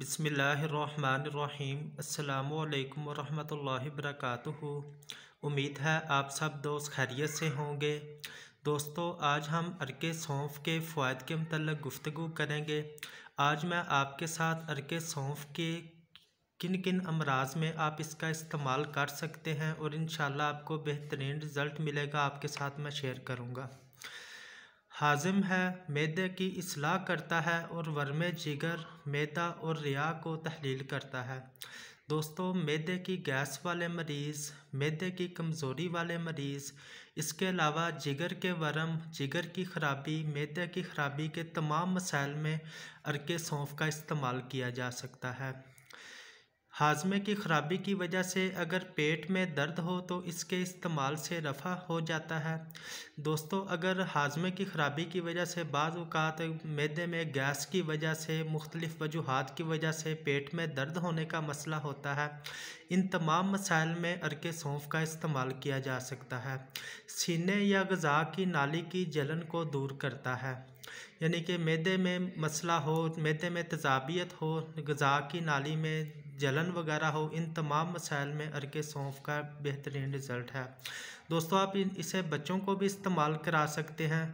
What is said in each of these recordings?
बसमीम् अल्लाम वरहमल वरक उम्मीद है आप सब दोस्त खैरियत से होंगे दोस्तों आज हम अरके सौंफ के फ़वाद के मतलब गुफ्तु करेंगे आज मैं आपके साथ अरके सौंफ के किन किन अमराज में आप इसका इस्तेमाल कर सकते हैं और इन आपको बेहतरीन रिज़ल्ट मिलेगा आपके साथ मैं शेयर करूँगा हाज़िम है मैदे की असलाह करता है और वर्म जिगर मैदा और रिया को तहलील करता है दोस्तों मैदे की गैस वाले मरीज़ मैदे की कमज़ोरी वाले मरीज़ इसके अलावा जिगर के वरम जिगर की खराबी मैदे की खराबी के तमाम मसाइल में अरके सौंफ का इस्तेमाल किया जा सकता है हाजमे की ख़राबी की वजह से अगर पेट में दर्द हो तो इसके इस्तेमाल से रफ़ा हो जाता है दोस्तों अगर हाजमे की ख़राबी की वजह से बाज़ात मैदे में गैस की वजह से मुख्तलिफ़ वजूहत की वजह से पेट में दर्द होने का मसला होता है इन तमाम मसाइल में अरके सौंफ का इस्तेमाल किया जा सकता है सीने या गज़ा की नाली की जलन को दूर करता है यानी कि मैदे में मसला हो मैदे में तजाबियत हो गज़ा की नाली में जलन वगैरह हो इन तमाम मसाइल में अरके सौंफ का बेहतरीन रिज़ल्ट है दोस्तों आप इन इसे बच्चों को भी इस्तेमाल करा सकते हैं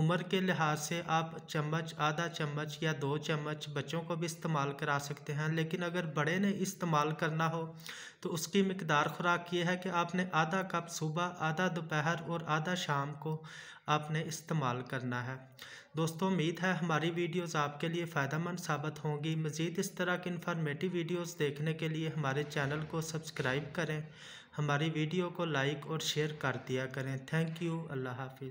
उम्र के लिहाज से आप चम्मच आधा चम्मच या दो चम्मच बच्चों को भी इस्तेमाल करा सकते हैं लेकिन अगर बड़े ने इस्तेमाल करना हो तो उसकी मकदार खुराक ये है कि आपने आधा कप सुबह आधा दोपहर और आधा शाम को आपने इस्तेमाल करना है दोस्तों उम्मीद है हमारी वीडियोस आपके लिए मंद साबित होंगी मज़ीद इस तरह की इन्फॉर्मेटिव वीडियोस देखने के लिए हमारे चैनल को सब्सक्राइब करें हमारी वीडियो को लाइक और शेयर कर दिया करें थैंक यू अल्लाह हाफिज़